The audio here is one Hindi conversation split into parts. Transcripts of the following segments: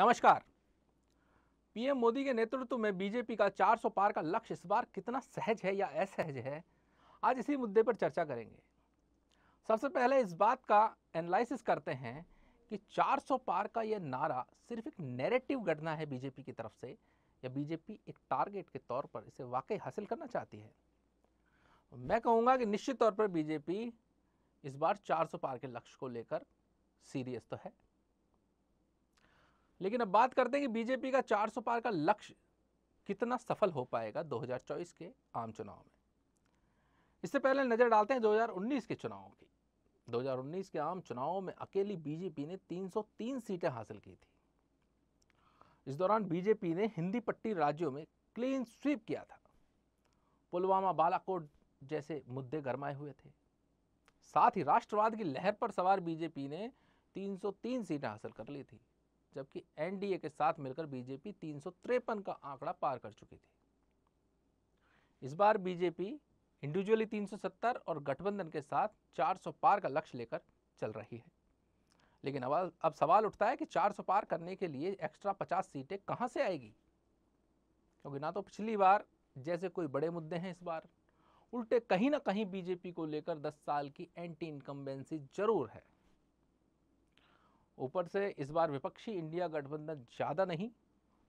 नमस्कार पीएम मोदी के नेतृत्व में बीजेपी का 400 पार का लक्ष्य इस बार कितना सहज है या असहज है आज इसी मुद्दे पर चर्चा करेंगे सबसे पहले इस बात का एनालिसिस करते हैं कि 400 पार का यह नारा सिर्फ एक नैरेटिव गढ़ना है बीजेपी की तरफ से या बीजेपी एक टारगेट के तौर पर इसे वाकई हासिल करना चाहती है मैं कहूँगा कि निश्चित तौर पर बीजेपी इस बार 400 पार के लक्ष्य को लेकर सीरियस तो है लेकिन अब बात करते हैं कि बीजेपी का 400 पार का लक्ष्य कितना सफल हो पाएगा 2024 के आम चुनाव में इससे पहले नजर डालते हैं 2019 के चुनावों की 2019 के आम चुनावों में अकेली बीजेपी ने 303 सीटें हासिल की थी इस दौरान बीजेपी ने हिंदी पट्टी राज्यों में क्लीन स्वीप किया था पुलवामा बालाकोट जैसे मुद्दे गरमाए हुए थे साथ ही राष्ट्रवाद की लहर पर सवार बीजेपी ने 303 सीटें हासिल कर ली थी जबकि एनडीए के साथ मिलकर बीजेपी तीन का आंकड़ा पार कर चुकी थी इस बार बीजेपी इंडिविजुअली 370 और गठबंधन के साथ 400 पार का लक्ष्य लेकर चल रही है लेकिन अब अब सवाल उठता है कि 400 पार करने के लिए एक्स्ट्रा 50 सीटें कहां से आएगी क्योंकि ना तो पिछली बार जैसे कोई बड़े मुद्दे हैं इस बार उल्टे कहीं ना कहीं बीजेपी को लेकर 10 साल की एंटी इनकम्बेंसी जरूर है ऊपर से इस बार विपक्षी इंडिया गठबंधन ज़्यादा नहीं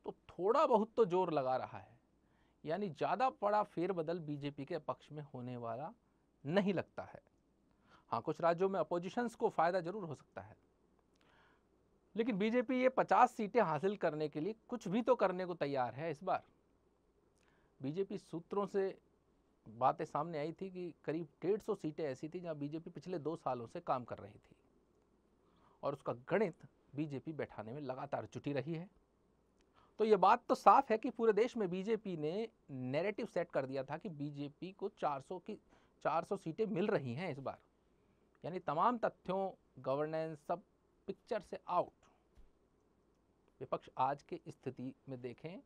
तो थोड़ा बहुत तो जोर लगा रहा है यानी ज़्यादा बड़ा फेरबदल बीजेपी के पक्ष में होने वाला नहीं लगता है हाँ कुछ राज्यों में अपोजिशंस को फ़ायदा ज़रूर हो सकता है लेकिन बीजेपी ये 50 सीटें हासिल करने के लिए कुछ भी तो करने को तैयार है इस बार बीजेपी सूत्रों से बातें सामने आई थी कि करीब डेढ़ सौ सीटें ऐसी थी जहां बीजेपी पिछले दो सालों से काम कर रही थी और उसका गणित बीजेपी बैठाने में लगातार जुटी रही है तो ये बात तो साफ है कि पूरे देश में बीजेपी ने नैरेटिव सेट कर दिया था कि बीजेपी को 400 की 400 सीटें मिल रही हैं इस बार यानी तमाम तथ्यों गवर्नेंस सब पिक्चर से आउट विपक्ष आज के स्थिति में देखें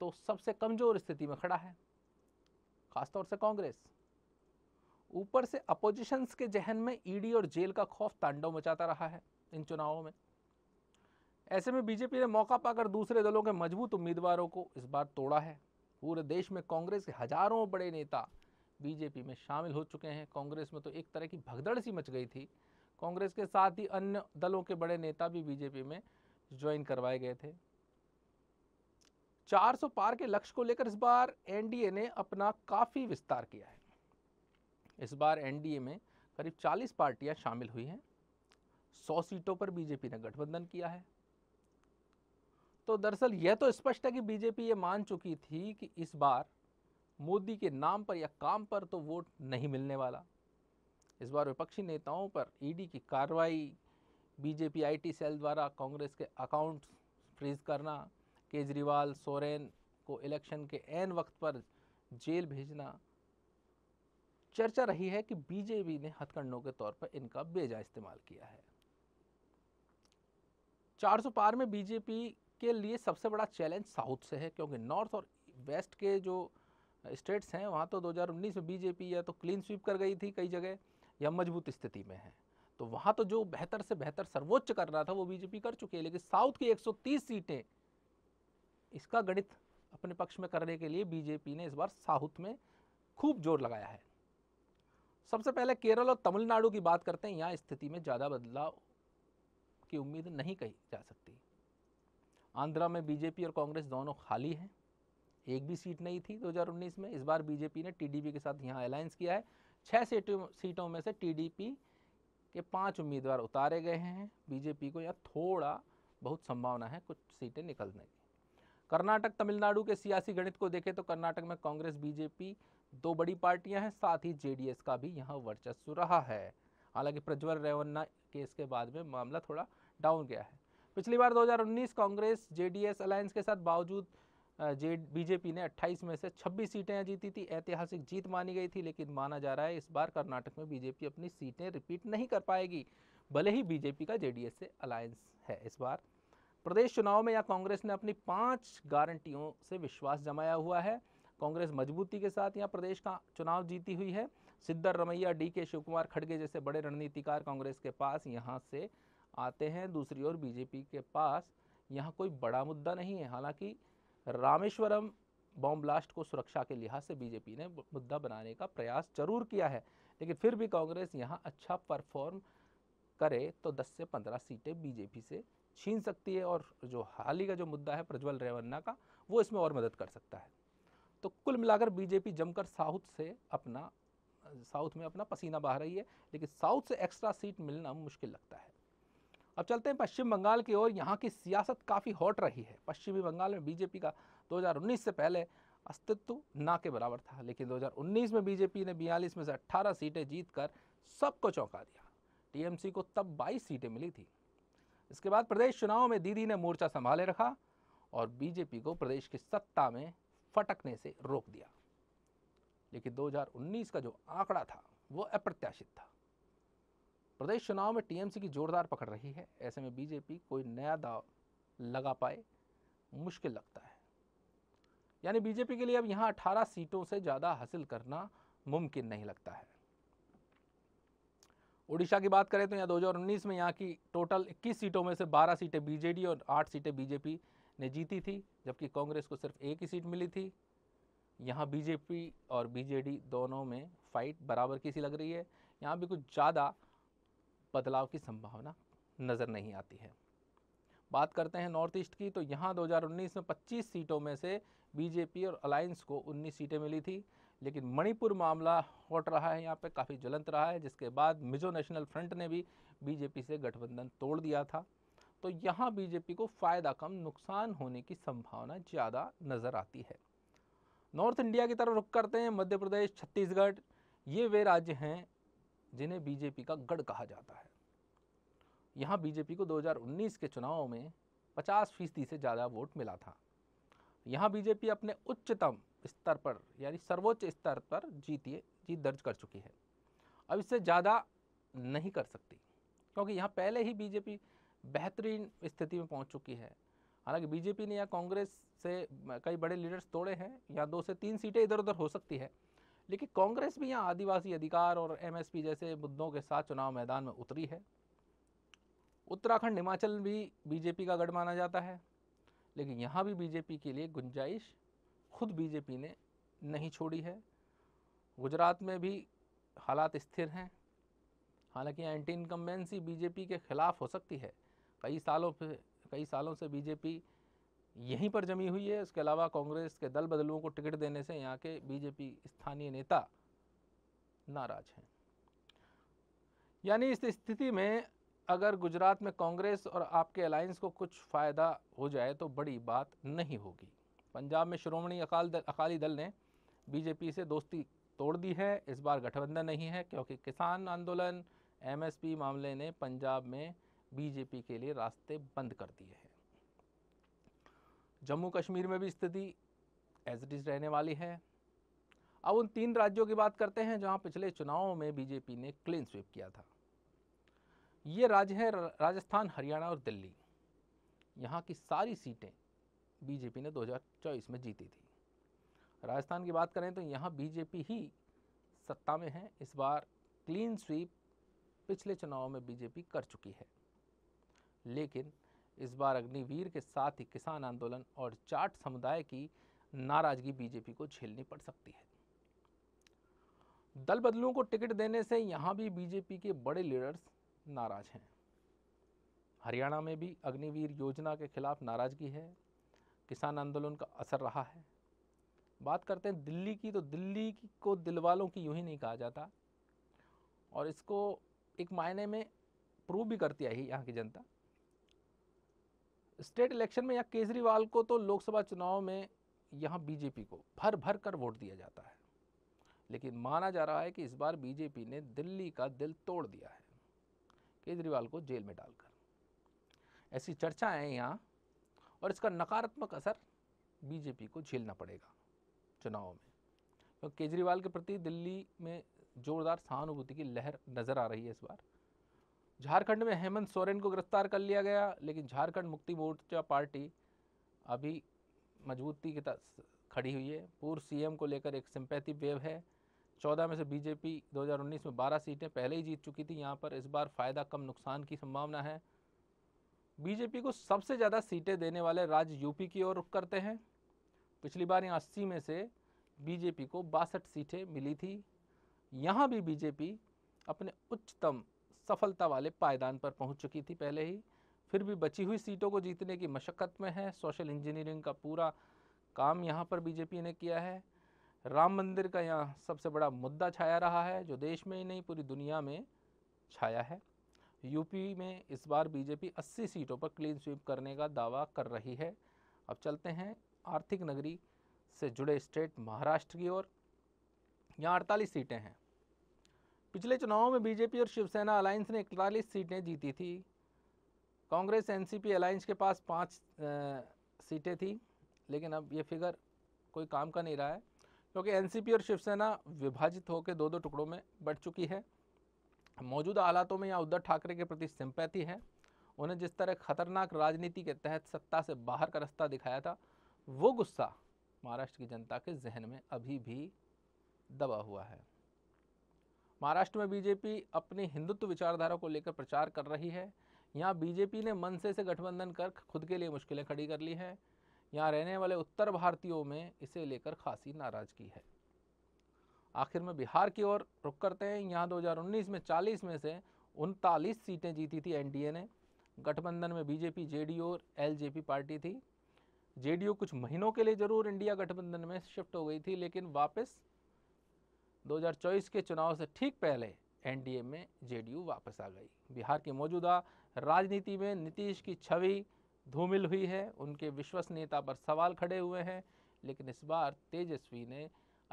तो सबसे कमज़ोर स्थिति में खड़ा है खासतौर से कांग्रेस ऊपर से अपोजिशंस के जहन में ईडी और जेल का खौफ तांडव मचाता रहा है इन चुनावों में ऐसे में बीजेपी ने मौका पाकर दूसरे दलों के मजबूत उम्मीदवारों को इस बार तोड़ा है पूरे देश में कांग्रेस के हजारों बड़े नेता बीजेपी में शामिल हो चुके हैं कांग्रेस में तो एक तरह की भगदड़ सी मच गई थी कांग्रेस के साथ ही अन्य दलों के बड़े नेता भी बीजेपी में ज्वाइन करवाए गए थे 400 पार के लक्ष्य को लेकर इस बार एनडीए ने अपना काफ़ी विस्तार किया है इस बार एनडीए में करीब 40 पार्टियां शामिल हुई हैं 100 सीटों पर बीजेपी ने गठबंधन किया है तो दरअसल यह तो स्पष्ट है कि बीजेपी ये मान चुकी थी कि इस बार मोदी के नाम पर या काम पर तो वोट नहीं मिलने वाला इस बार विपक्षी नेताओं पर ईडी की कार्रवाई बीजेपी आईटी सेल द्वारा कांग्रेस के अकाउंट फ्रीज करना केजरीवाल सोरेन को इलेक्शन के एन वक्त पर जेल भेजना चर्चा रही है कि बीजेपी ने हथकंडों के तौर पर इनका बेजा इस्तेमाल किया है 400 पार में बीजेपी के लिए सबसे बड़ा चैलेंज साउथ से है क्योंकि नॉर्थ और वेस्ट के जो स्टेट्स हैं वहाँ तो 2019 में बीजेपी या तो क्लीन स्वीप कर गई थी कई जगह या मजबूत स्थिति में है तो वहाँ तो जो बेहतर से बेहतर सर्वोच्च कर रहा था वो बीजेपी कर चुकी है लेकिन साउथ की 130 सीटें इसका गणित अपने पक्ष में करने के लिए बीजेपी ने इस बार साउथ में खूब जोर लगाया है सबसे पहले केरल और तमिलनाडु की बात करते हैं यहाँ स्थिति में ज़्यादा बदलाव की उम्मीद नहीं कही जा सकती आंध्रा में बीजेपी और कांग्रेस दोनों खाली हैं एक भी सीट नहीं थी 2019 में इस बार बीजेपी ने टीडीपी के साथ यहाँ अलायंस किया है छः सीटों सीटों में से टीडीपी के पांच उम्मीदवार उतारे गए हैं बीजेपी को यहाँ थोड़ा बहुत संभावना है कुछ सीटें निकलने की कर्नाटक तमिलनाडु के सियासी गणित को देखें तो कर्नाटक में कांग्रेस बीजेपी दो बड़ी पार्टियां हैं साथ ही जेडीएस का भी यहाँ वर्चस्व रहा है हालांकि प्रज्वल रेवन्ना केस के बाद में मामला थोड़ा डाउन गया है पिछली बार 2019 कांग्रेस जेडीएस अलायंस के साथ बावजूद जे बीजेपी ने 28 में से 26 सीटें जीती थी ऐतिहासिक जीत मानी गई थी लेकिन माना जा रहा है इस बार कर्नाटक में बीजेपी अपनी सीटें रिपीट नहीं कर पाएगी भले ही बीजेपी का जेडीएस से अलायंस है इस बार प्रदेश चुनाव में या कांग्रेस ने अपनी पाँच गारंटियों से विश्वास जमाया हुआ है कांग्रेस मजबूती के साथ यहाँ प्रदेश का चुनाव जीती हुई है सिद्धर रमैया डी के शिवकुमार खड़गे जैसे बड़े रणनीतिकार कांग्रेस के पास यहाँ से आते हैं दूसरी ओर बीजेपी के पास यहाँ कोई बड़ा मुद्दा नहीं है हालांकि रामेश्वरम बॉम्ब ब्लास्ट को सुरक्षा के लिहाज से बीजेपी ने मुद्दा बनाने का प्रयास जरूर किया है लेकिन फिर भी कांग्रेस यहाँ अच्छा परफॉर्म करे तो 10 से 15 सीटें बीजेपी से छीन सकती है और जो हाल ही का जो मुद्दा है प्रज्वल रेवन्ना का वो इसमें और मदद कर सकता है तो कुल मिलाकर बीजेपी जमकर साउथ से अपना साउथ में अपना पसीना बहा रही है लेकिन साउथ से एक्स्ट्रा सीट मिलना मुश्किल लगता है अब चलते हैं पश्चिम बंगाल की ओर यहाँ की सियासत काफ़ी हॉट रही है पश्चिमी बंगाल में बीजेपी का 2019 से पहले अस्तित्व ना के बराबर था लेकिन 2019 में बीजेपी ने बयालीस में से 18 सीटें कर सबको चौंका दिया टीएमसी को तब 22 सीटें मिली थी इसके बाद प्रदेश चुनाव में दीदी ने मोर्चा संभाले रखा और बीजेपी को प्रदेश की सत्ता में फटकने से रोक दिया लेकिन 2019 का जो आंकड़ा था वो अप्रत्याशित था प्रदेश चुनाव में टीएमसी की जोरदार पकड़ रही है ऐसे में बीजेपी कोई नया दाव लगा पाए मुश्किल लगता है यानी बीजेपी के लिए अब यहां 18 सीटों से ज़्यादा हासिल करना मुमकिन नहीं लगता है उड़ीसा की बात करें तो यहाँ 2019 में यहाँ की टोटल 21 सीटों में से 12 सीटें बीजेडी और 8 सीटें बीजेपी ने जीती थी जबकि कांग्रेस को सिर्फ एक ही सीट मिली थी यहाँ बीजेपी और बीजेडी दोनों में फाइट बराबर की सी लग रही है यहाँ भी कुछ ज़्यादा बदलाव की संभावना नज़र नहीं आती है बात करते हैं नॉर्थ ईस्ट की तो यहाँ 2019 में 25 सीटों में से बीजेपी और अलायंस को 19 सीटें मिली थी लेकिन मणिपुर मामला हॉट रहा है यहाँ पे काफ़ी ज्वलंत रहा है जिसके बाद मिजो नेशनल फ्रंट ने भी बीजेपी से गठबंधन तोड़ दिया था तो यहाँ बीजेपी को फ़ायदा कम नुकसान होने की संभावना ज़्यादा नज़र आती है नॉर्थ इंडिया की तरफ रुख करते हैं मध्य प्रदेश छत्तीसगढ़ ये वे राज्य हैं जिन्हें बीजेपी का गढ़ कहा जाता है यहाँ बीजेपी को 2019 के चुनाव में 50 फीसदी से ज़्यादा वोट मिला था यहाँ बीजेपी अपने उच्चतम स्तर पर यानी सर्वोच्च स्तर पर जीती जीत दर्ज कर चुकी है अब इससे ज़्यादा नहीं कर सकती क्योंकि यहाँ पहले ही बीजेपी बेहतरीन स्थिति में पहुंच चुकी है हालांकि बीजेपी ने या कांग्रेस से कई बड़े लीडर्स तोड़े हैं या दो से तीन सीटें इधर उधर हो सकती है लेकिन कांग्रेस भी यहाँ आदिवासी अधिकार और एमएसपी जैसे मुद्दों के साथ चुनाव मैदान में उतरी है उत्तराखंड हिमाचल भी बीजेपी का गढ़ माना जाता है लेकिन यहाँ भी बीजेपी के लिए गुंजाइश खुद बीजेपी ने नहीं छोड़ी है गुजरात में भी हालात स्थिर हैं हालांकि एंटी इनकम्बेंसी बीजेपी के खिलाफ हो सकती है कई सालों कई सालों से बीजेपी यहीं पर जमी हुई है इसके अलावा कांग्रेस के दल बदलुओं को टिकट देने से यहाँ के बीजेपी स्थानीय नेता नाराज हैं यानी इस स्थिति में अगर गुजरात में कांग्रेस और आपके अलायंस को कुछ फ़ायदा हो जाए तो बड़ी बात नहीं होगी पंजाब में श्रोमणी अकाल दल अकाली दल ने बीजेपी से दोस्ती तोड़ दी है इस बार गठबंधन नहीं है क्योंकि किसान आंदोलन एमएसपी मामले ने पंजाब में बीजेपी के लिए रास्ते बंद कर दिए हैं जम्मू कश्मीर में भी स्थिति एज इट इज़ रहने वाली है अब उन तीन राज्यों की बात करते हैं जहां पिछले चुनावों में बीजेपी ने क्लीन स्वीप किया था ये राज्य हैं राजस्थान हरियाणा और दिल्ली यहाँ की सारी सीटें बीजेपी ने 2024 में जीती थी राजस्थान की बात करें तो यहाँ बीजेपी ही सत्ता में है इस बार क्लीन स्वीप पिछले चुनाव में बीजेपी कर चुकी है लेकिन इस बार अग्निवीर के साथ ही किसान आंदोलन और जाट समुदाय की नाराजगी बीजेपी को झेलनी पड़ सकती है दल बदलू को टिकट देने से यहां भी बीजेपी के बड़े लीडर्स नाराज हैं हरियाणा में भी अग्निवीर योजना के खिलाफ नाराजगी है किसान आंदोलन का असर रहा है बात करते हैं दिल्ली की तो दिल्ली की को दिलवालों की यूं ही नहीं कहा जाता और इसको एक मायने में प्रूव भी करती आई यहाँ की जनता स्टेट इलेक्शन में या केजरीवाल को तो लोकसभा चुनाव में यहाँ बीजेपी को भर भर कर वोट दिया जाता है लेकिन माना जा रहा है कि इस बार बीजेपी ने दिल्ली का दिल तोड़ दिया है केजरीवाल को जेल में डालकर ऐसी चर्चाएं यहाँ और इसका नकारात्मक असर बीजेपी को झेलना पड़ेगा चुनाव में क्योंकि तो केजरीवाल के प्रति दिल्ली में ज़ोरदार सहानुभूति की लहर नज़र आ रही है इस बार झारखंड में हेमंत सोरेन को गिरफ्तार कर लिया गया लेकिन झारखंड मुक्ति मोर्चा पार्टी अभी मजबूती की खड़ी हुई है पूर्व सीएम को लेकर एक सिंपैथी वेव है चौदह में से बीजेपी 2019 में 12 सीटें पहले ही जीत चुकी थी यहाँ पर इस बार फ़ायदा कम नुकसान की संभावना है बीजेपी को सबसे ज़्यादा सीटें देने वाले राज्य यूपी की ओर रुख करते हैं पिछली बार यहाँ अस्सी में से बीजेपी को बासठ सीटें मिली थी यहाँ भी बीजेपी अपने उच्चतम सफलता वाले पायदान पर पहुंच चुकी थी पहले ही फिर भी बची हुई सीटों को जीतने की मशक्क़त में है सोशल इंजीनियरिंग का पूरा काम यहाँ पर बीजेपी ने किया है राम मंदिर का यहाँ सबसे बड़ा मुद्दा छाया रहा है जो देश में ही नहीं पूरी दुनिया में छाया है यूपी में इस बार बीजेपी 80 सीटों पर क्लीन स्वीप करने का दावा कर रही है अब चलते हैं आर्थिक नगरी से जुड़े स्टेट महाराष्ट्र की ओर यहाँ अड़तालीस सीटें हैं पिछले चुनावों में बीजेपी और शिवसेना अलायंस ने इकतालीस सीटें जीती थी कांग्रेस एनसीपी अलायंस के पास पाँच सीटें थी लेकिन अब ये फिगर कोई काम का नहीं रहा है क्योंकि एनसीपी और शिवसेना विभाजित होकर दो दो टुकड़ों में बढ़ चुकी है मौजूदा हालातों में यहाँ उद्धव ठाकरे के प्रति सिंपैथी है उन्हें जिस तरह खतरनाक राजनीति के तहत सत्ता से बाहर का रास्ता दिखाया था वो गुस्सा महाराष्ट्र की जनता के जहन में अभी भी दबा हुआ है महाराष्ट्र में बीजेपी अपनी हिंदुत्व विचारधारा को लेकर प्रचार कर रही है यहाँ बीजेपी ने मनसे से गठबंधन कर खुद के लिए मुश्किलें खड़ी कर ली हैं यहाँ रहने वाले उत्तर भारतीयों में इसे लेकर खासी नाराजगी है आखिर में बिहार की ओर रुक करते हैं यहाँ 2019 में 40 में से उनतालीस सीटें जीती थी एनडीए ने गठबंधन में बीजेपी जेडीयू और एलजेपी पार्टी थी जेडीयू कुछ महीनों के लिए जरूर इंडिया गठबंधन में शिफ्ट हो गई थी लेकिन वापस 2024 के चुनाव से ठीक पहले एनडीए में जेडीयू वापस आ गई बिहार की मौजूदा राजनीति में नीतीश की छवि धूमिल हुई है उनके विश्वसनीयता पर सवाल खड़े हुए हैं लेकिन इस बार तेजस्वी ने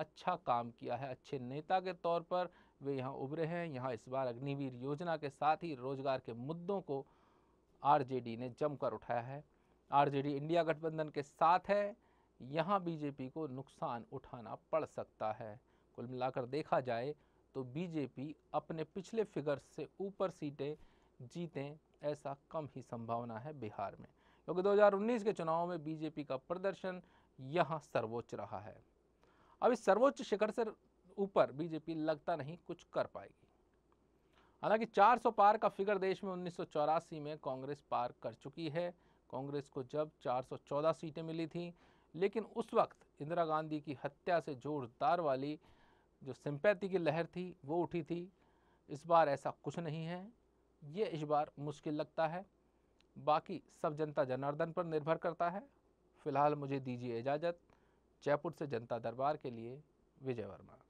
अच्छा काम किया है अच्छे नेता के तौर पर वे यहाँ उभरे हैं यहाँ इस बार अग्निवीर योजना के साथ ही रोजगार के मुद्दों को आरजेडी ने जमकर उठाया है आरजेडी इंडिया गठबंधन के साथ है यहाँ बीजेपी को नुकसान उठाना पड़ सकता है कुल मिलाकर देखा जाए तो बीजेपी अपने पिछले फिगर्स से ऊपर सीटें जीतें ऐसा कम ही संभावना है बिहार में क्योंकि 2019 के चुनाव में बीजेपी का प्रदर्शन यहां सर्वोच्च रहा है अब इस सर्वोच्च शिखर से ऊपर बीजेपी लगता नहीं कुछ कर पाएगी हालांकि 400 पार का फिगर देश में उन्नीस में कांग्रेस पार कर चुकी है कांग्रेस को जब 414 सीटें मिली थीं लेकिन उस वक्त इंदिरा गांधी की हत्या से जोरदार वाली जो सिंपैथी की लहर थी वो उठी थी इस बार ऐसा कुछ नहीं है ये इस बार मुश्किल लगता है बाकी सब जनता जनार्दन पर निर्भर करता है फ़िलहाल मुझे दीजिए इजाज़त जयपुर से जनता दरबार के लिए विजय वर्मा